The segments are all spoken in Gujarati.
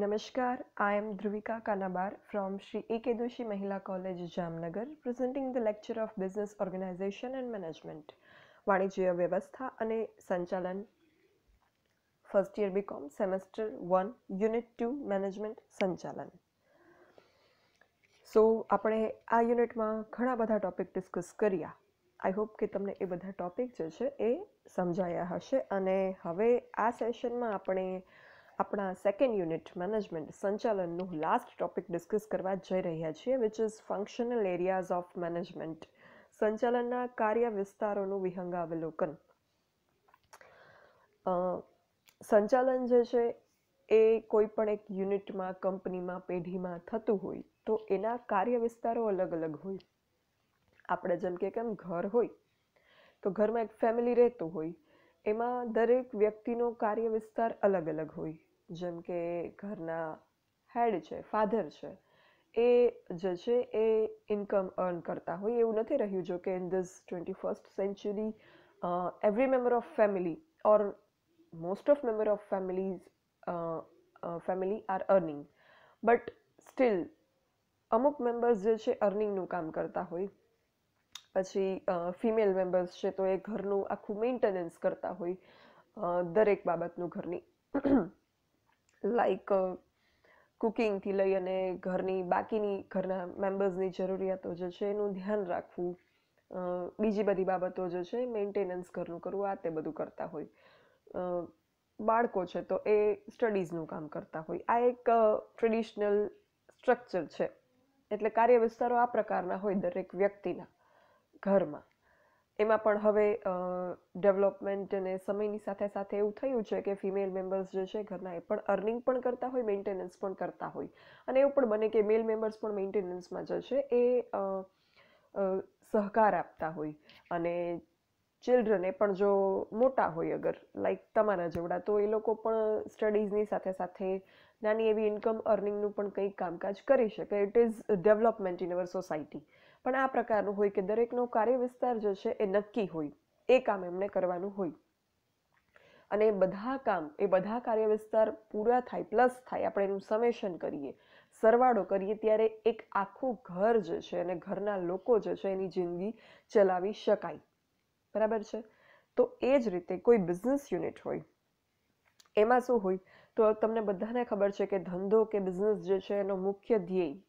Namaskar, I am Dhruvika Kanabar from Sri Ekedoshi Mahila College, Jamnagar, presenting the lecture of Business Organization and Management, વાણિજ્ય વ્યવસ્થા અને સંચાલન first year BCom semester one unit two management સંચાલન સો આપણે આ યુનિટમાં ઘણા બધા ટૉપિક ડિસ્કસ કર્યા આઈ હોપ કે તમને એ બધા ટૉપિક જે છે એ સમજાયા હશે અને હવે આ સેશનમાં આપણે આપણા સેકન્ડ યુનિટ મેનેજમેન્ટ સંચાલનનું લાસ્ટ ટોપિક ડિસ્કસ કરવા જઈ રહ્યા છીએ which is functional areas of management સંચાલનના કાર્ય વિસ્તારોનું વિહંગાવલોકન સંચાલન જે છે એ કોઈ પણ એક યુનિટમાં કંપનીમાં પેઢીમાં થતું હોય તો એના કાર્ય વિસ્તારો અલગ અલગ હોય આપણે જેમ કે કેમ ઘર હોય તો ઘરમાં એક ફેમિલી રહેતું હોય એમાં દરેક વ્યક્તિનો કાર્ય વિસ્તાર અલગ અલગ હોય જેમ કે ઘરના હેડ છે ફાધર છે એ જે છે એ ઇન્કમ અર્ન કરતા હોય એવું નથી રહ્યું જો કે in this twenty first century every member of family or most of member of families family are earning but still અમુક મેમ્બર્સ જે છે અર્નિંગનું કામ કરતા હોય પછી ફિમેલ મેમ્બર્સ છે તો એ ઘરનું આખું મેન્ટેનન્સ કરતા હોય દરેક બાબતનું ઘરની લાઈક કુકિંગથી uh, લઈ અને ઘરની બાકીની ઘરના મેમ્બર્સની જરૂરિયાતો જે છે એનું ધ્યાન રાખવું બીજી બધી બાબતો જે છે મેન્ટેનન્સ ઘરનું કરવું આ તે બધું કરતા હોય બાળકો છે તો એ સ્ટડીઝનું કામ કરતા હોય આ એક ટ્રેડિશનલ સ્ટ્રક્ચર છે એટલે કાર્ય વિસ્તારો આ પ્રકારના હોય દરેક વ્યક્તિના ઘરમાં એમાં પણ હવે ડેવલપમેન્ટ અને સમયની સાથે સાથે એવું થયું છે કે ફિમેલ મેમ્બર્સ જે છે ઘરના એ પણ અર્નિંગ પણ કરતા હોય મેન્ટેનન્સ પણ કરતા હોય અને એવું પણ બને કે મેલ મેમ્બર્સ પણ મેન્ટેનન્સમાં જે છે એ સહકાર આપતા હોય અને ચિલ્ડ્રન એ પણ જો મોટા હોય અગર લાઈક તમારા જેવડા તો એ લોકો પણ સ્ટડીઝની સાથે સાથે નાની એવી ઇન્કમ અર્નિંગનું પણ કંઈક કામકાજ કરી શકે it is development in our society પણ આ પ્રકારનું હોય કે દરેકનો કાર્ય વિસ્તાર જે છે એ નક્કી હોય એ કામ એમણે કરવાનું હોય અને બધા કામ એ બધા કાર્ય વિસ્તાર પૂરા થાય પ્લસ થાય આપણે એનું સમેશન કરીએ સરવાળો કરીએ ત્યારે એક આખું ઘર જે છે અને ઘરના લોકો જે છે એની જિંદગી ચલાવી શકાય બરાબર છે તો એ જ રીતે કોઈ બિઝનેસ યુનિટ હોય એમાં શું હોય તો તમને બધાને ખબર છે કે ધંધો કે બિઝનેસ જે છે એનો મુખ્ય ધ્યેય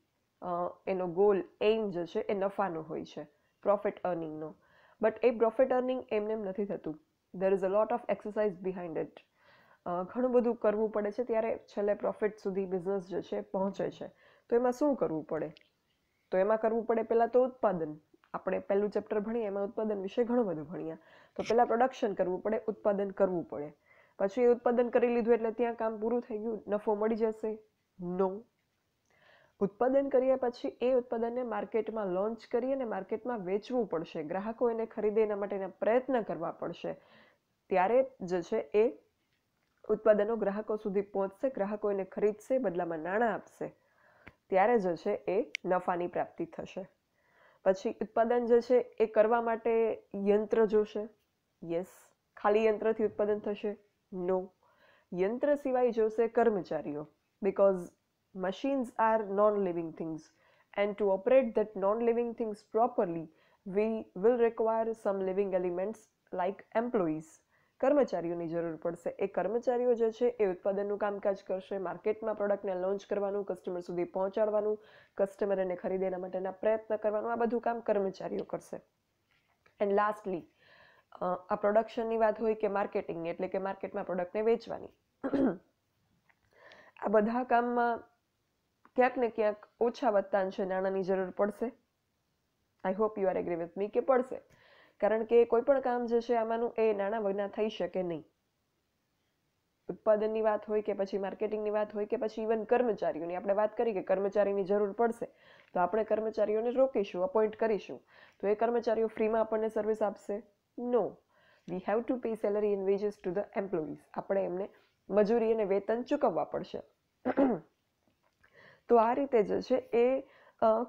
એનો ગોલ એઇમ જે છે એ નફાનો હોય છે પ્રોફિટ અર્નિંગનો બટ એ પ્રોફિટ અર્નિંગ એમને એમ નથી થતું there is a lot of exercise behind it ઘણું બધું કરવું પડે છે ત્યારે છેલ્લે પ્રોફિટ સુધી બિઝનેસ જે છે પહોંચે છે તો એમાં શું કરવું પડે તો એમાં કરવું પડે પહેલાં તો ઉત્પાદન આપણે પહેલું ચેપ્ટર ભણીએ એમાં ઉત્પાદન વિશે ઘણું બધું ભણ્યા તો પહેલાં પ્રોડક્શન કરવું પડે ઉત્પાદન કરવું પડે પછી એ ઉત્પાદન કરી લીધું એટલે ત્યાં કામ પૂરું થઈ ગયું નફો મળી જશે નો ઉત્પાદન કર્યા પછી એ ઉત્પાદનને માર્કેટમાં લોન્ચ કરી અને માર્કેટમાં વેચવું પડશે ગ્રાહકો એને ખરીદે એના માટેના પ્રયત્ન કરવા પડશે ત્યારે જે છે એ ઉત્પાદનો ગ્રાહકો સુધી પહોંચશે ગ્રાહકો એને ખરીદશે બદલામાં નાણાં આપશે ત્યારે જે છે એ નફાની પ્રાપ્તિ થશે પછી ઉત્પાદન જે છે એ કરવા માટે યંત્ર જોશે યસ ખાલી યંત્રથી ઉત્પાદન થશે નો યંત્ર સિવાય જોશે કર્મચારીઓ because Machines are non living things, and to operate that non living things properly, we will require some living elements like employees કર્મચારીઓની જરૂર પડશે એ કર્મચારીઓ જે છે એ ઉત્પાદનનું કામકાજ કરશે માર્કેટમાં પ્રોડક્ટને લોન્ચ કરવાનું કસ્ટમર સુધી પહોંચાડવાનું કસ્ટમરને ખરીદે એના માટેના પ્રયત્ન કરવાનું આ બધું કામ કર્મચારીઓ કરશે એન્ડ લાસ્ટલી આ પ્રોડક્શનની વાત હોય કે માર્કેટિંગની એટલે કે માર્કેટમાં પ્રોડક્ટને વેચવાની આ બધા કામમાં ક્યાંક ને ક્યાંક ઓછા વધતા અંશે નાણાંની જરૂર પડશે I hope you are agree with me કે પડશે કારણ કે કોઈ પણ કામ જે છે આમાંનું એ નાણાં વગના થઈ શકે નહીં ઉત્પાદનની વાત હોય કે પછી માર્કેટિંગની વાત હોય કે પછી ઇવન કર્મચારીઓની આપણે વાત કરી કે કર્મચારીની જરૂર પડશે તો આપણે કર્મચારીઓને રોકીશું અપોઇન્ટ કરીશું તો એ કર્મચારીઓ ફ્રીમાં આપણને સર્વિસ આપશે no we have to pay salary in wages to the employees આપણે એમને મજૂરી અને વેતન ચૂકવવા પડશે તો આ રીતે જે છે એ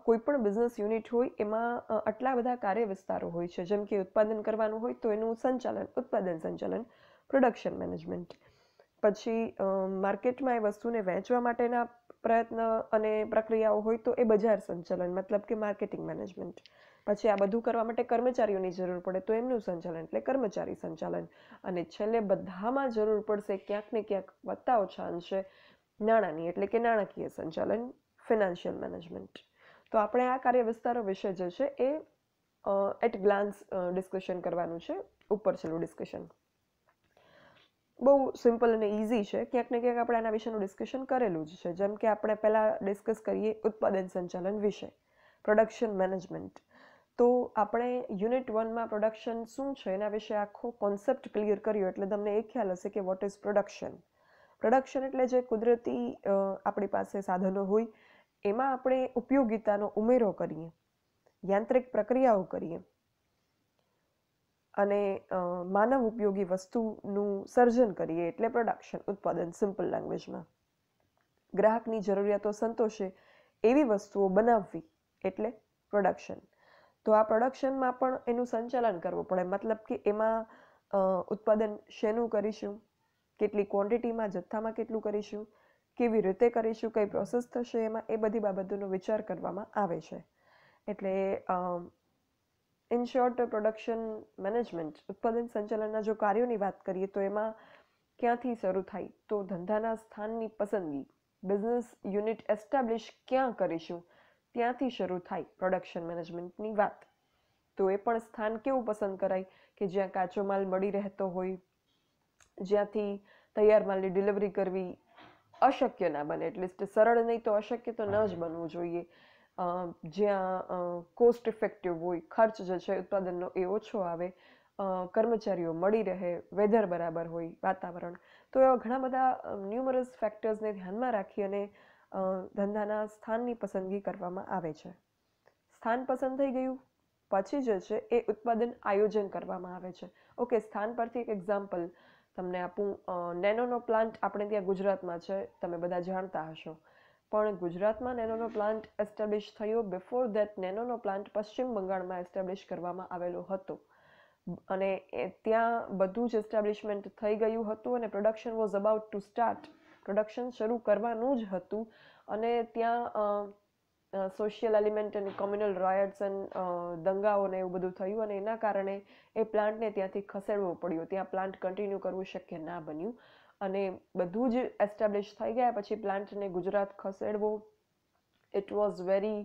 કોઈપણ બિઝનેસ યુનિટ હોય એમાં આટલા બધા કાર્ય વિસ્તારો હોય છે જેમ કે ઉત્પાદન કરવાનું હોય તો એનું સંચાલન ઉત્પાદન સંચાલન પ્રોડક્શન મેનેજમેન્ટ પછી માર્કેટમાં એ વસ્તુને વહેંચવા માટેના પ્રયત્ન અને પ્રક્રિયાઓ હોય તો એ બજાર સંચાલન મતલબ કે માર્કેટિંગ મેનેજમેન્ટ પછી આ બધું કરવા માટે કર્મચારીઓની જરૂર પડે તો એમનું સંચાલન એટલે કર્મચારી સંચાલન અને છેલ્લે બધામાં જરૂર પડશે ક્યાંક ને ક્યાંક વધતા ઓછા અંશે નાણાંની એટલે કે નાણાકીય સંચાલન ફિનાન્શિયલ મેનેજમેન્ટ તો આપણે આ કાર્ય વિસ્તારો વિશે જે છે એ એટ ગ્લાન્સ ડિસ્કશન કરવાનું છે ઉપર છેલ્લું ડિસ્કશન બહુ સિમ્પલ અને ઇઝી છે ક્યાંક ને ક્યાંક આપણે આના વિશેનું ડિસ્કશન કરેલું જ છે જેમ કે આપણે પહેલાં ડિસ્કસ કરીએ ઉત્પાદન સંચાલન વિશે પ્રોડક્શન મેનેજમેન્ટ તો આપણે યુનિટ વનમાં પ્રોડક્શન શું છે એના વિશે આખો કોન્સેપ્ટ ક્લિયર કર્યો એટલે તમને એ ખ્યાલ હશે કે વોટ ઇઝ પ્રોડક્શન પ્રોડક્શન એટલે જે કુદરતી આપણી પાસે સાધનો હોય એમાં આપણે ઉપયોગિતાનો ઉમેરો કરીએ યાંત્રિક પ્રક્રિયાઓ કરીએ અને માનવ ઉપયોગી વસ્તુનું સર્જન કરીએ એટલે પ્રોડક્શન ઉત્પાદન સિમ્પલ લેંગ્વેજમાં ગ્રાહકની જરૂરિયાતો સંતોષે એવી વસ્તુઓ બનાવવી એટલે પ્રોડક્શન તો આ પ્રોડક્શનમાં પણ એનું સંચાલન કરવું પડે મતલબ કે એમાં ઉત્પાદન શેનું કરીશું કેટલી ક્વોન્ટિટીમાં જથ્થામાં કેટલું કરીશું કેવી રીતે કરીશું કઈ પ્રોસેસ થશે એમાં એ બધી બાબતોનો વિચાર કરવામાં આવે છે એટલે ઇન શોર્ટ પ્રોડક્શન મેનેજમેન્ટ ઉત્પાદન સંચાલનના જો કાર્યોની વાત કરીએ તો એમાં ક્યાંથી શરૂ થાય તો ધંધાના સ્થાનની પસંદગી બિઝનેસ યુનિટ એસ્ટાબ્લિશ ક્યાં કરીશું ત્યાંથી શરૂ થાય પ્રોડક્શન મેનેજમેન્ટની વાત તો એ પણ સ્થાન કેવું પસંદ કરાય કે જ્યાં કાચો માલ મળી રહેતો હોય જ્યાંથી તૈયાર માલની ડિલિવરી કરવી અશક્ય ના બને એટલીસ્ટ સરળ નહીં તો અશક્ય તો ન જ બનવું જોઈએ જ્યાં કોસ્ટ ઇફેક્ટિવ હોય ખર્ચ જે છે ઉત્પાદનનો એ ઓછો આવે કર્મચારીઓ મળી રહે વેધર બરાબર હોય વાતાવરણ તો એવા ઘણા બધા ન્યુમરસ ફેક્ટર્સને ધ્યાનમાં રાખી અને ધંધાના સ્થાનની પસંદગી કરવામાં આવે છે સ્થાન પસંદ થઈ ગયું પછી જે છે એ ઉત્પાદન આયોજન કરવામાં આવે છે ઓકે સ્થાન પરથી એક એક્ઝામ્પલ તમને આપું નેનોનો પ્લાન્ટ આપણે ત્યાં ગુજરાતમાં છે તમે બધા જાણતા હશો પણ ગુજરાતમાં નેનોનો પ્લાન્ટ એસ્ટાબ્લિશ થયો બિફોર દેટ નેનોનો પ્લાન્ટ પશ્ચિમ બંગાળમાં એસ્ટાબ્લિશ કરવામાં આવેલો હતો અને ત્યાં બધું જ એસ્ટાબ્લિશમેન્ટ થઈ ગયું હતું અને production was about to start production શરૂ કરવાનું જ હતું અને ત્યાં સોશિયલ એલિમેન્ટ અને કોમ્યુનલ રોયટ્સ એન્ડ દંગાઓને એવું બધું થયું અને એના કારણે એ પ્લાન્ટને ત્યાંથી ખસેડવો પડ્યો ત્યાં પ્લાન્ટ કન્ટિન્યુ કરવું શક્ય ના બન્યું અને બધું જ એસ્ટાબ્લિશ થઈ ગયા પછી પ્લાન્ટને ગુજરાત ખસેડવો it was very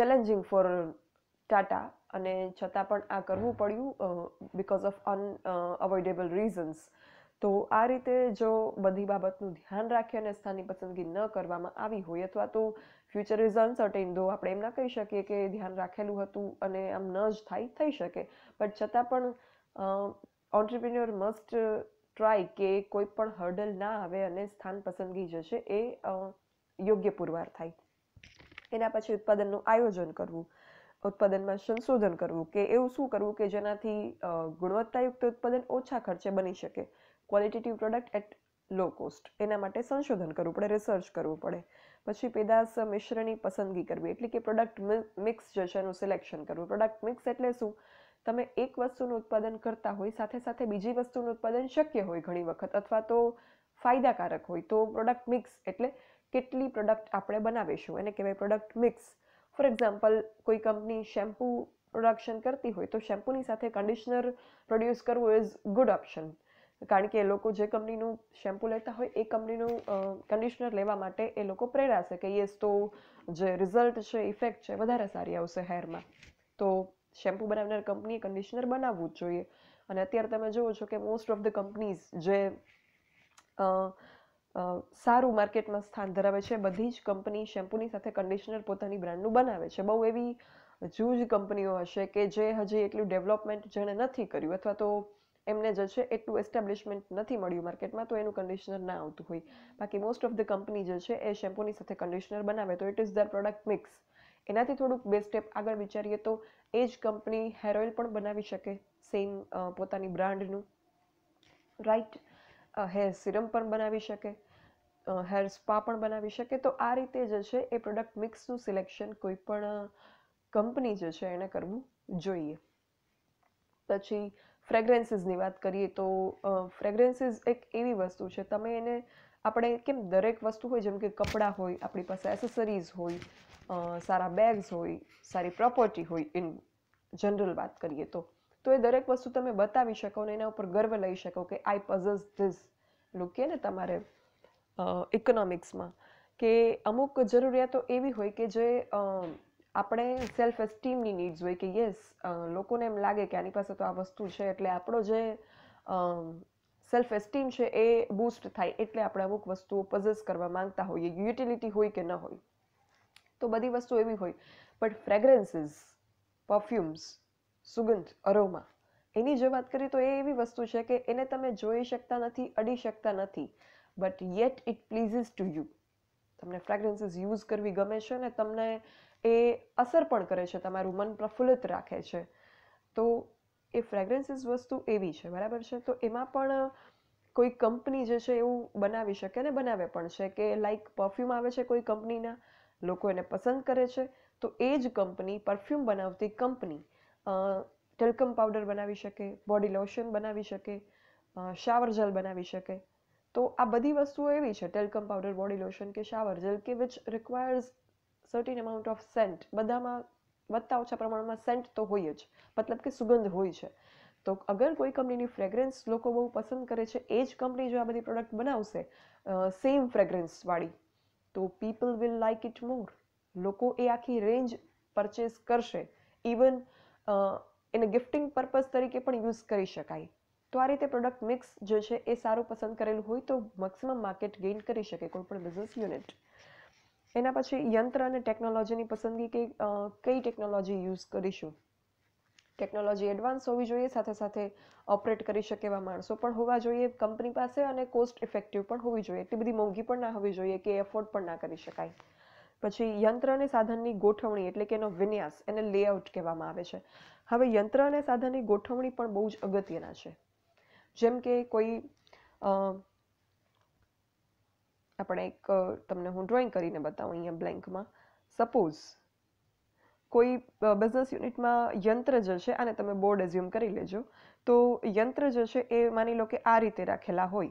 challenging for Tata અને છતાં પણ આ કરવું પડ્યું because of unavoidable reasons તો આ રીતે જો બધી બાબતનું ધ્યાન રાખી અને સ્થાનની પસંદગી ન કરવામાં આવી હોય અથવા તો ફ્યુચર ઇઝ અનસર્ટેન ધો આપણે એમ ના કહી શકીએ કે ધ્યાન રાખેલું હતું અને આમ ન જ થાય થઈ શકે બટ છતાં પણ ઓન્ટરપ્રિન્યોર મસ્ટ ટ્રાય કે કોઈ પણ હર્ડલ ના આવે અને સ્થાન પસંદગી જે છે એ યોગ્ય પુરવાર થાય એના પછી ઉત્પાદનનું આયોજન કરવું ઉત્પાદનમાં સંશોધન કરવું કે એવું શું કરવું કે જેનાથી ગુણવત્તાયુક્ત ઉત્પાદન ઓછા ખર્ચે બની શકે qualitative product at low cost એના માટે સંશોધન કરવું પડે રિસર્ચ કરવું પડે પછી પેદાશ મિશ્રની પસંદગી કરવી એટલે કે પ્રોડક્ટ મિક્સ જે છે એનું સિલેક્શન કરવું પ્રોડક્ટ મિક્સ એટલે શું તમે એક વસ્તુનું ઉત્પાદન કરતા હોય સાથે સાથે બીજી વસ્તુનું ઉત્પાદન શક્ય હોય ઘણી વખત અથવા તો ફાયદાકારક હોય તો પ્રોડક્ટ મિક્સ એટલે કેટલી પ્રોડક્ટ આપણે બનાવીશું એને કહેવાય પ્રોડક્ટ મિક્સ ફોર એક્ઝામ્પલ કોઈ કંપની શેમ્પુ પ્રોડક્શન કરતી હોય તો શેમ્પૂની સાથે કન્ડિશનર પ્રોડ્યુસ કરવું ઇઝ ગુડ ઓપ્શન કારણ કે એ લોકો જે કંપનીનું શેમ્પૂ લેતા હોય એ કંપનીનું કંડિશનર લેવા માટે એ લોકો પ્રેરાશે કે યસ તો જે રિઝલ્ટ છે ઇફેક્ટ છે વધારે સારી આવશે હેરમાં તો શેમ્પૂ બનાવનાર કંપનીએ કન્ડિશનર બનાવવું જ જોઈએ અને અત્યારે તમે જુઓ છો કે મોસ્ટ ઓફ ધ કંપનીઝ જે સારું માર્કેટમાં સ્થાન ધરાવે છે બધી જ કંપની શેમ્પૂની સાથે કંડિશનર પોતાની બ્રાન્ડનું બનાવે છે બહુ એવી જૂજ કંપનીઓ હશે કે જે હજી એટલું ડેવલપમેન્ટ જેણે નથી કર્યું અથવા તો એમને જે છે એટલું એસ્ટાબ્લિશમેન્ટ નથી મળ્યું માર્કેટમાં તો એનું કન્ડિશનર ના આવતું હોય બાકી મોસ્ટ ઓફ ધ કંપની જે છે એ શેમ્પૂની સાથે કન્ડિશનર બનાવે તો it is the product mix એનાથી થોડુંક બે સ્ટેપ આગળ વિચારીએ તો એ જ કંપની હેર ઓઇલ પણ બનાવી શકે સેમ પોતાની બ્રાન્ડનું રાઈટ હેર સિરમ પણ બનાવી શકે હેર સ્પા પણ બનાવી શકે તો આ રીતે જે છે એ પ્રોડક્ટ મિક્સનું સિલેક્શન કોઈ પણ કંપની જે છે એને કરવું જોઈએ પછી ફ્રેગરન્સીસની વાત કરીએ તો ફ્રેગરન્સીસ એક એવી વસ્તુ છે તમે એને આપણે કેમ દરેક વસ્તુ હોય જેમ કે કપડાં હોય આપણી પાસે એસેસરીઝ હોય સારા બેગ્સ હોય સારી પ્રોપર્ટી હોય ઇન જનરલ વાત કરીએ તો તો એ દરેક વસ્તુ તમે બતાવી શકો અને એના ઉપર ગર્વ લઈ શકો કે આઈ પઝસ ધીસ લુક ને તમારે ઇકોનોમિક્સમાં કે અમુક જરૂરિયાતો એવી હોય કે જે આપણે સેલ્ફ એસ્ટીમની નીડ્સ હોય કે યસ લોકોને એમ લાગે કે આની પાસે તો આ વસ્તુ છે એટલે આપણો જે સેલ્ફ એસ્ટીમ છે એ બૂસ્ટ થાય એટલે આપણે અમુક વસ્તુઓ પઝેસ કરવા માંગતા હોઈએ યુટિલિટી હોય કે ન હોય તો બધી વસ્તુ એવી હોય બટ ફ્રેગરન્સીસ પરફ્યુમ્સ સુગંધ અરોમા એની જો વાત કરીએ તો એ એવી વસ્તુ છે કે એને તમે જોઈ શકતા નથી અડી શકતા નથી but yet it pleases to you તમને ફ્રેગ્રન્સીસ યુઝ કરવી ગમે છે અને તમને એ અસર પણ કરે છે તમારું મન પ્રફુલ્લિત રાખે છે તો એ ફ્રેગ્રન્સીસ વસ્તુ એવી છે બરાબર છે તો એમાં પણ કોઈ કંપની જે છે એવું બનાવી શકે ને બનાવે પણ છે કે લાઈક પરફ્યુમ આવે છે કોઈ કંપનીના લોકો એને પસંદ કરે છે તો એ જ કંપની પરફ્યુમ બનાવતી કંપની ટેલકમ પાવડર બનાવી શકે બોડી લોશન બનાવી શકે શાવર જેલ બનાવી શકે તો આ બધી વસ્તુઓ એવી છે ટેલકમ પાવડર બોડી લોશન કે શાવર જેલ કે which requires certain amount of scent બધામાં વધતા ઓછા પ્રમાણમાં સેન્ટ તો હોય જ મતલબ કે સુગંધ હોય છે તો અગર કોઈ કંપનીની ફ્રેગ્રન્સ લોકો બહુ પસંદ કરે છે એ જ કંપની જો આ બધી પ્રોડક્ટ બનાવશે સેમ ફ્રેગ્રન્સવાળી તો people will like it more લોકો એ આખી રેન્જ પરચેસ કરશે ઇવન એને ગિફ્ટિંગ પર્પઝ તરીકે પણ યુઝ કરી શકાય તો આ રીતે પ્રોડક્ટ મિક્સ જે છે એ સારું પસંદ કરેલું હોય તો મેક્સિમમ માર્કેટ ગેઇન કરી શકે કોઈપણ બિઝનેસ યુનિટ એના પછી યંત્ર અને ટેકનોલોજીની પસંદગી કે કઈ ટેકનોલોજી યુઝ કરીશું ટેકનોલોજી એડવાન્સ હોવી જોઈએ સાથે સાથે ઓપરેટ કરી શકે એવા માણસો પણ હોવા જોઈએ કંપની પાસે અને કોસ્ટ ઇફેક્ટિવ પણ હોવી જોઈએ એટલી બધી મોંઘી પણ ના હોવી જોઈએ કે એફોર્ડ પણ ના કરી શકાય પછી યંત્ર અને સાધનની ગોઠવણી એટલે કે એનો વિન્યાસ એને લેઆઉટ કહેવામાં આવે છે હવે યંત્ર અને સાધનની ગોઠવણી પણ બહુ જ અગત્યના છે જેમ કે કોઈ આપણે એક તમને હું ડ્રોઈંગ કરીને બતાવું અહીંયા બ્લેન્કમાં સપોઝ કોઈ બિઝનેસ યુનિટમાં યંત્ર જે છે અને તમે બોર્ડ એઝ્યુમ કરી લેજો તો યંત્ર જે છે એ માની લો કે આ રીતે રાખેલા હોય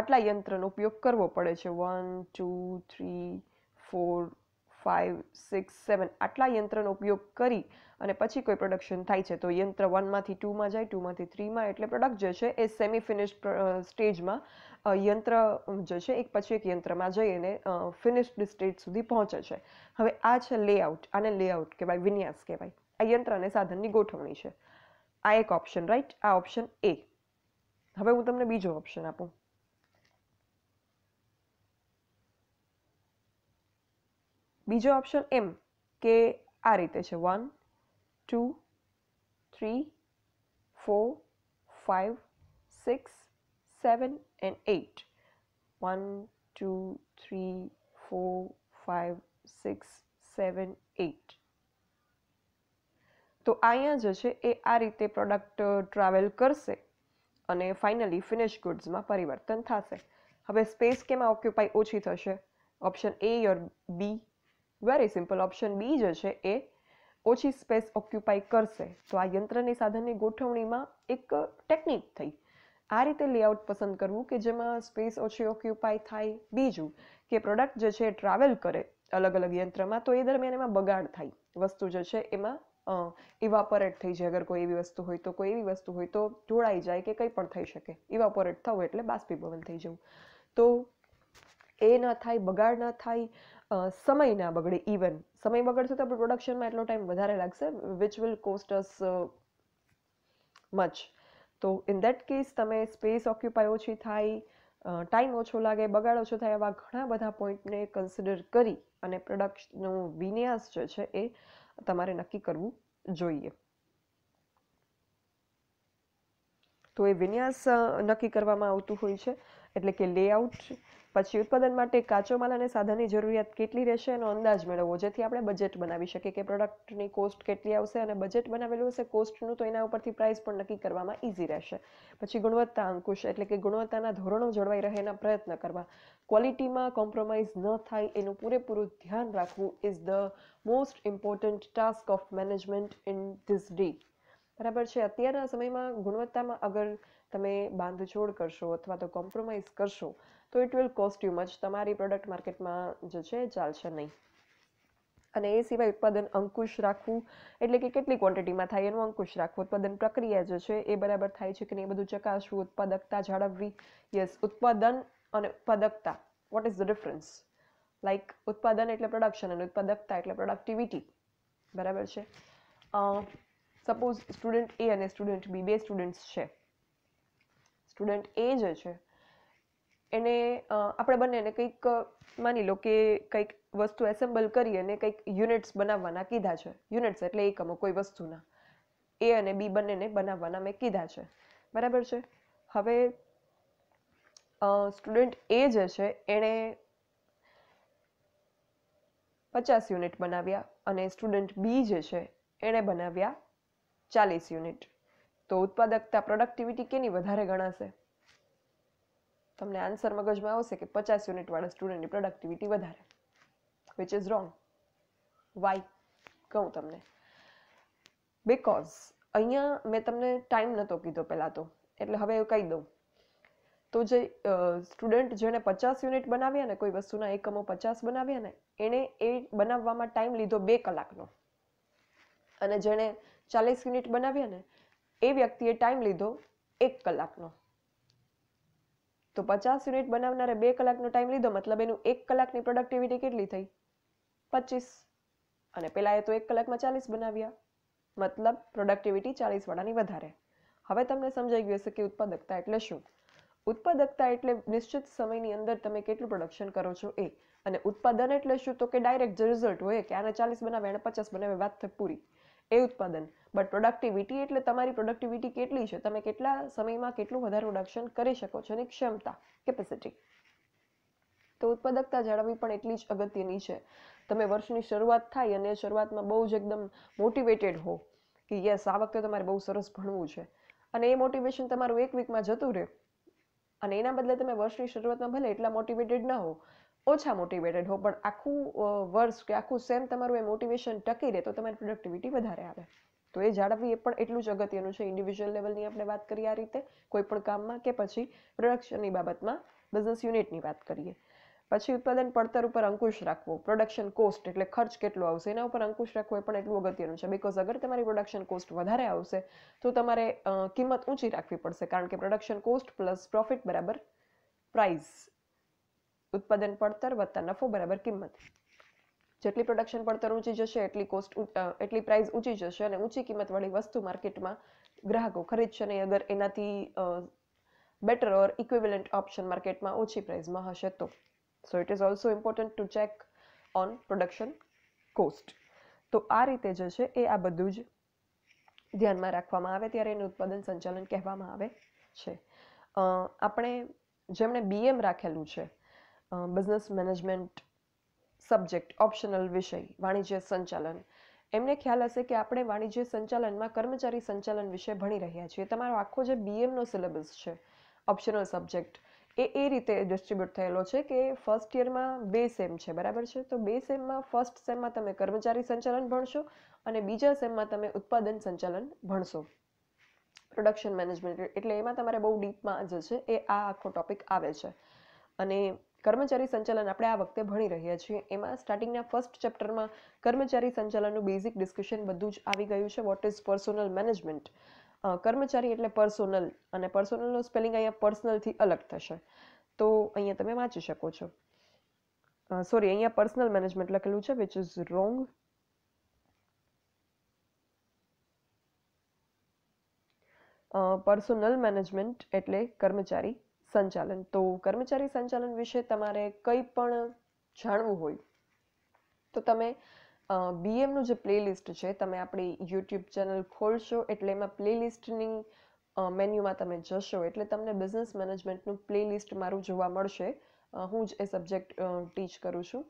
આટલા યંત્રનો ઉપયોગ કરવો પડે છે one two three four five six seven આટલા યંત્રનો ઉપયોગ કરી અને પછી કોઈ પ્રોડક્શન થાય છે તો યંત્ર વનમાંથી ટુમાં જાય ટુમાંથી થ્રીમાં એટલે પ્રોડક્ટ જે છે એ સેમી ફિનિશ સ્ટેજમાં યંત્ર જે છે એક પછી એક યંત્રમાં જઈ અને ફિનિશ્ડ સ્ટેજ સુધી પહોંચે છે હવે આ છે લેઆઉટ આને લેઆઉટ કહેવાય વિન્યાસ કહેવાય આ યંત્ર અને સાધનની ગોઠવણી છે આ એક ઓપ્શન રાઈટ આ ઓપ્શન એ હવે હું તમને બીજો ઓપ્શન આપું બીજો ઓપ્શન એમ કે આ રીતે છે one two three four five six seven and eight one two three four five six seven eight તો અહીંયા જે છે એ આ રીતે પ્રોડક્ટ ટ્રાવેલ કરશે અને ફાઇનલી ફિનિશ ગુડ્સમાં પરિવર્તન થશે હવે સ્પેસ કેમાં ઓક્યુપાય ઓછી થશે option A your B very simple option B જે છે એ ઓછી સ્પેસ ઓક્યુપાય કરશે તો આ યંત્રની સાધનની ગોઠવણીમાં એક ટેકનિક થઈ આ રીતે લેઆઉટ પસંદ કરવું કે જેમાં સ્પેસ ઓછી ઓક્યુપાય થાય બીજું કે પ્રોડક્ટ જે છે ટ્રાવેલ કરે અલગ અલગ યંત્રમાં તો એ દરમિયાન એમાં બગાડ થાય વસ્તુ જે છે એમાં ઇવાપોરેટ થઈ જાય અગર કોઈ એવી વસ્તુ હોય તો કોઈ એવી વસ્તુ હોય તો જોડાઈ જાય કે કંઈ પણ થઈ શકે ઇવાપોરેટ થવું એટલે બાષ્પીભવન થઈ જવું તો એ ન થાય બગાડ ન થાય સમય ના બગડે ઇવન સમય બગડશે તો આપણે પ્રોડક્શનમાં એટલો ટાઈમ વધારે લાગશે which will cost us much તો ઇન દેટ કેસ તમે સ્પેસ ઓક્યુપાય ઓછી થાય ટાઈમ ઓછો લાગે બગાડ ઓછો થાય એવા ઘણા બધા પોઈન્ટને કન્સિડર કરી અને પ્રોડક્ટનો વિન્યાસ જે છે એ તમારે નક્કી કરવું જોઈએ તો એ વિન્યાસ નક્કી કરવામાં આવતું હોય છે એટલે કે લેઆઉટ પછી ઉત્પાદન માટે કાચો માલ અને સાધનની જરૂરિયાત કેટલી રહેશે એનો અંદાજ મેળવવો જેથી આપણે બજેટ બનાવી શકીએ કે પ્રોડક્ટની કોસ્ટ કેટલી આવશે અને બજેટ બનાવેલું હશે કોસ્ટનું તો એના ઉપરથી પ્રાઇસ પણ નક્કી કરવામાં ઇઝી રહેશે પછી ગુણવત્તા અંકુશ એટલે કે ગુણવત્તાના ધોરણો જળવાઈ રહે એના પ્રયત્ન કરવા ક્વોલિટીમાં કોમ્પ્રોમાઇઝ ન થાય એનું પૂરેપૂરું ધ્યાન રાખવું is the most important task of management in this day બરાબર છે અત્યારના સમયમાં ગુણવત્તામાં અગર તમે બાંધછોડ કરશો અથવા તો કોમ્પ્રોમાઇઝ કરશો તો it will cost you much તમારી પ્રોડક્ટ માર્કેટમાં જે છે ચાલશે નહીં અને એ સિવાય ઉત્પાદન અંકુશ રાખવું એટલે કે કેટલી ક્વોન્ટિટીમાં થાય એનું અંકુશ રાખવું ઉત્પાદન પ્રક્રિયા જે છે એ બરાબર થાય છે કે નહીં એ બધું ચકાસવું ઉત્પાદકતા જાળવવી યસ ઉત્પાદન અને ઉત્પાદકતા what is the difference like ઉત્પાદન એટલે પ્રોડક્શન અને ઉત્પાદકતા એટલે પ્રોડક્ટિવિટી બરાબર છે સપોઝ સ્ટુડન્ટ એ અને સ્ટુડન્ટ બી બે સ્ટુડન્ટ્સ છે સ્ટુડન્ટ એ જ છે એને આપણે બંનેને કંઈક માની લો કે કંઈક વસ્તુ એસેમ્બલ કરી અને કંઈક યુનિટ્સ બનાવવાના કીધા છે યુનિટ્સ એટલે એકમો કોઈ વસ્તુના એ અને બી બંનેને બનાવવાના મેં કીધા છે બરાબર છે હવે સ્ટુડન્ટ એ જે છે એણે પચાસ યુનિટ બનાવ્યા અને સ્ટુડન્ટ બી જે છે એણે બનાવ્યા ચાલીસ યુનિટ તો ઉત્પાદકતા પ્રોડક્ટિવિટી કેની વધારે ગણાશે તમને આન્સર મગજમાં આવશે કે પચાસ યુનિટવાળા સ્ટુડન્ટની પ્રોડક્ટિવિટી વધારે વિચ ઇઝ રોંગ વાય કહું તમને બિકોઝ અહીંયા મેં તમને ટાઈમ નહોતો કીધો પહેલાં તો એટલે હવે એવું કહી દઉં તો જે સ્ટુડન્ટ જેણે પચાસ યુનિટ બનાવ્યા ને કોઈ વસ્તુના એકમો પચાસ બનાવ્યા ને એણે એ બનાવવામાં ટાઈમ લીધો બે કલાકનો અને જેણે ચાલીસ યુનિટ બનાવ્યા ને એ વ્યક્તિએ ટાઈમ લીધો એક કલાકનો તો પચાસ યુનિટ બનાવનારે બે કલાકનો ટાઈમ લીધો મતલબ એનું એક કલાકની પ્રોડક્ટિવિટી કેટલી થઈ પચીસ અને પેલા એ તો એક કલાકમાં ચાલીસ બનાવ્યા મતલબ પ્રોડક્ટિવિટી ચાલીસવાળાની વધારે હવે તમને સમજાઈ ગયું હશે કે ઉત્પાદકતા એટલે શું ઉત્પાદકતા એટલે નિશ્ચિત સમયની અંદર તમે કેટલું પ્રોડક્શન કરો છો એ અને ઉત્પાદન એટલે શું તો કે ડાયરેક્ટ જે રિઝલ્ટ હોય કે આને ચાલીસ બનાવે એને પચાસ બનાવે વાત પૂરી એ ઉત્પાદન બટ પ્રોડક્ટિવિટી એટલે તમારી પ્રોડક્ટિવિટી કેટલી છે તમે કેટલા સમયમાં કેટલું વધારે પ્રોડક્શન કરી શકો છો એની ક્ષમતા કેપેસિટી તો ઉત્પાદકતા જાળવવી પણ એટલી જ અગત્યની છે તમે વર્ષની શરૂઆત થાય અને શરૂઆતમાં બહુ જ એકદમ મોટિવેટેડ હો કે યસ આ વખતે તમારે બહુ સરસ ભણવું છે અને એ મોટિવેશન તમારું એક વીકમાં જતું રહે અને એના બદલે તમે વર્ષની શરૂઆતમાં ભલે એટલા મોટિવેટેડ ના હો ઓછા મોટિવેટેડ હો પણ આખું વર્ષ કે આખું સેમ તમારું એ મોટિવેશન ટકી રહે તો તમારી પ્રોડક્ટિવિટી વધારે આવે તો એ જાળવવી એ પણ એટલું જ અગત્યનું છે ઇન્ડિવિજ્યુઅલ લેવલની આપણે વાત કરીએ આ રીતે કોઈ પણ કામમાં કે પછી પ્રોડક્શનની બાબતમાં બિઝનેસ યુનિટની વાત કરીએ પછી ઉત્પાદન પડતર ઉપર અંકુશ રાખવો પ્રોડક્શન કોસ્ટ એટલે ખર્ચ કેટલો આવશે એના ઉપર અંકુશ રાખવો એ પણ એટલું અગત્યનું છે બિકોઝ અગર તમારી પ્રોડક્શન કોસ્ટ વધારે આવશે તો તમારે કિંમત ઊંચી રાખવી પડશે કારણ કે પ્રોડક્શન કોસ્ટ પ્લસ પ્રોફિટ બરાબર પ્રાઇઝ ઉત્પાદન પડતર વત્તા નફો બરાબર કિંમત જેટલી પ્રોડક્શન પડતર ઊંચી જશે એટલી કોસ્ટ એટલી પ્રાઇસ ઊંચી જશે અને ઊંચી કિંમતવાળી વસ્તુ માર્કેટમાં ગ્રાહકો ખરીદશે નહીં અગર એનાથી બેટર ઓર ઇક્વિવેલન્ટ ઓપ્શન માર્કેટમાં ઓછી પ્રાઇસમાં હશે તો so it is also important to check on production cost તો આ રીતે જે છે એ આ બધું જ ધ્યાનમાં રાખવામાં આવે ત્યારે એનું ઉત્પાદન સંચાલન કહેવામાં આવે છે આપણે જેમણે બીએમ રાખેલું છે બિઝનેસ મેનેજમેન્ટ સબ્જેક્ટ ઓપ્શનલ વિષય વાણિજ્ય સંચાલન એમને ખ્યાલ હશે કે આપણે વાણિજ્ય સંચાલનમાં કર્મચારી સંચાલન વિશે ભણી રહ્યા છીએ તમારો આખો જે બીએમનો સિલેબસ છે ઓપ્શનલ સબ્જેક્ટ એ એ રીતે ડિસ્ટ્રીબ્યુટ થયેલો છે કે ફર્સ્ટ યરમાં બે સેમ છે બરાબર છે તો બે સેમમાં ફર્સ્ટ સેમમાં તમે કર્મચારી સંચાલન ભણશો અને બીજા સેમમાં તમે ઉત્પાદન સંચાલન ભણશો પ્રોડક્શન મેનેજમેન્ટ એટલે એમાં તમારે બહુ ડીપમાં જે છે એ આ આખો ટોપિક આવે છે અને કર્મચારી સંચાલન આપણે આ વખતે ભણી રહ્યા છીએ એમાં સ્ટાર્ટિંગના ફર્સ્ટ ચેપ્ટરમાં કર્મચારી સંચાલનનું બેઝિક ડિસ્કશન બધું જ આવી ગયું છે વોટ ઇઝ પર્સોનલ મેનેજમેન્ટ કર્મચારી એટલે પર્સોનલ અને પર્સોનલનું સ્પેલિંગ અહીંયા પર્સનલથી અલગ થશે તો અહીંયા તમે વાંચી શકો છો સોરી અહીંયા પર્સનલ મેનેજમેન્ટ લખેલું છે which is wrong personnel management એટલે કર્મચારી સંચાલન તો કર્મચારી સંચાલન વિશે તમારે કંઈ પણ જાણવું હોય તો તમે બીએમનું જે પ્લેલિસ્ટ છે તમે આપણી યુટ્યુબ ચેનલ ખોલશો એટલે એમાં પ્લેલિસ્ટની મેન્યુમાં તમે જશો એટલે તમને બિઝનેસ મેનેજમેન્ટનું પ્લેલિસ્ટ મારું જોવા મળશે હું જ એ સબ્જેક્ટ ટીચ કરું છું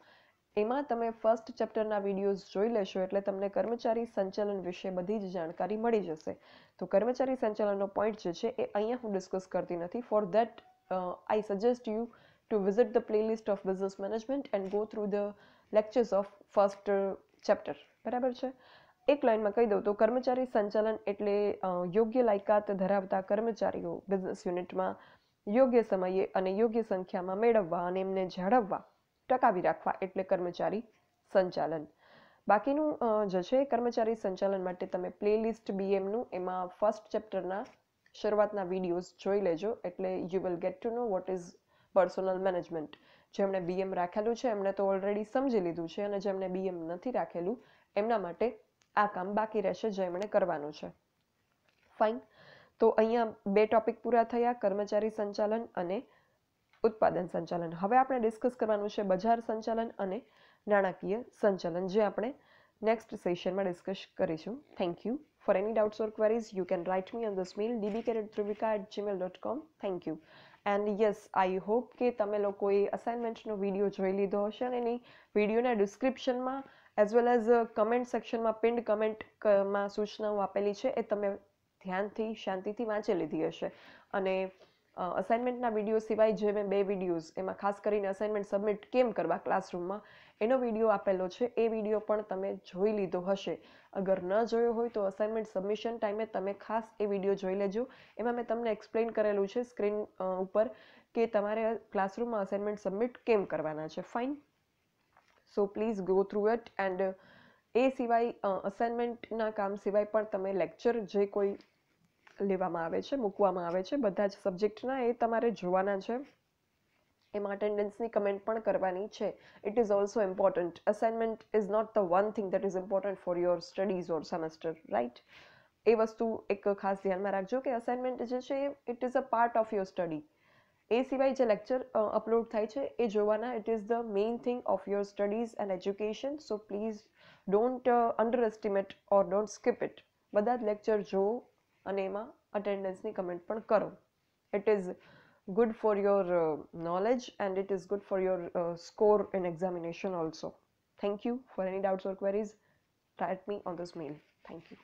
એમાં તમે ફર્સ્ટ ચેપ્ટરના વિડીયોઝ જોઈ લેશો એટલે તમને કર્મચારી સંચાલન વિશે બધી જ જાણકારી મળી જશે તો કર્મચારી સંચાલનનો પોઈન્ટ જે છે એ અહીંયા હું ડિસ્કસ કરતી નથી for that uh, I suggest you to visit the playlist of business management and go through the lectures of first uh, chapter બરાબર છે એક લાઇનમાં કહી દઉં તો કર્મચારી સંચાલન એટલે યોગ્ય લાયકાત ધરાવતા કર્મચારીઓ બિઝનેસ યુનિટમાં યોગ્ય સમયે અને યોગ્ય સંખ્યામાં મેળવવા અને એમને જાળવવા ટકાવી રાખવા એટલે કર્મચારી સંચાલન બાકીનું જશે કર્મચારી સંચાલન માટે તમે પ્લેલિસ્ટ બીએમનું એમાં ફર્સ્ટ ચેપ્ટરના શરૂઆતના વિડીયોઝ જોઈ લેજો એટલે you will get to know what is personnel management જેમણે બીએમ રાખેલું છે એમણે તો ઓલરેડી સમજી લીધું છે અને જેમણે બીએમ નથી રાખેલું એમના માટે આ કામ બાકી રહેશે જે એમણે કરવાનું છે ફાઇન તો અહીંયા બે ટોપિક પૂરા થયા કર્મચારી સંચાલન અને ઉત્પાદન સંચાલન હવે આપણે ડિસ્કસ કરવાનું છે બજાર સંચાલન અને નાણાકીય સંચાલન જે આપણે નેક્સ્ટ સેશનમાં ડિસ્કસ કરીશું thank you any doubts For any doubts or queries, you can write me on this mail dbcaretrivika at com thank you and yes I hope કે તમે લોકોએ અસાઇનમેન્ટનો વિડીયો જોઈ લીધો હશે અને એની વિડીયોના ડિસ્ક્રિપ્શનમાં એઝ વેલ એઝ કમેન્ટ સેક્શનમાં પિન્ડ કમેન્ટમાં સૂચનાઓ આપેલી છે એ તમે ધ્યાનથી શાંતિથી વાંચી લીધી હશે અને અસાઇનમેન્ટના વિડીયો સિવાય જે મેં બે વિડીયોઝ એમાં ખાસ કરીને અસાઇનમેન્ટ સબમિટ કેમ કરવા ક્લાસરૂમમાં એનો વિડીયો આપેલો છે એ વિડીયો પણ તમે જોઈ લીધો હશે અગર ન જોયો હોય તો અસાઇનમેન્ટ સબમિશન ટાઈમે તમે ખાસ એ વિડીયો જોઈ લેજો એમાં મેં તમને એક્સપ્લેન કરેલું છે સ્ક્રીન ઉપર કે તમારે ક્લાસરૂમમાં અસાઇનમેન્ટ સબમિટ કેમ કરવાના છે fine so please go through it and એ સિવાય અસાઇનમેન્ટના કામ સિવાય પણ તમે લેક્ચર જે કોઈ લેવામાં આવે છે મૂકવામાં આવે છે બધા જ સબ્જેક્ટના એ તમારે જોવાના છે એમાં અટેન્ડન્સની કમેન્ટ પણ કરવાની છે it is also important assignment is not the one thing that is important for your studies or semester right એ વસ્તુ એક ખાસ ધ્યાનમાં રાખજો કે અસાઇનમેન્ટ જે છે it is a part of your study એ સિવાય જે લેક્ચર અપલોડ થાય છે એ જોવાના it is the main thing of your studies and education so please don't underestimate or don't skip it બધા જ લેક્ચર જુઓ અને એમાં અટેન્ડન્સની કમેન્ટ પણ કરો it is good for your knowledge and it is good for your score in examination also thank you for any doubts or queries write me on this mail thank you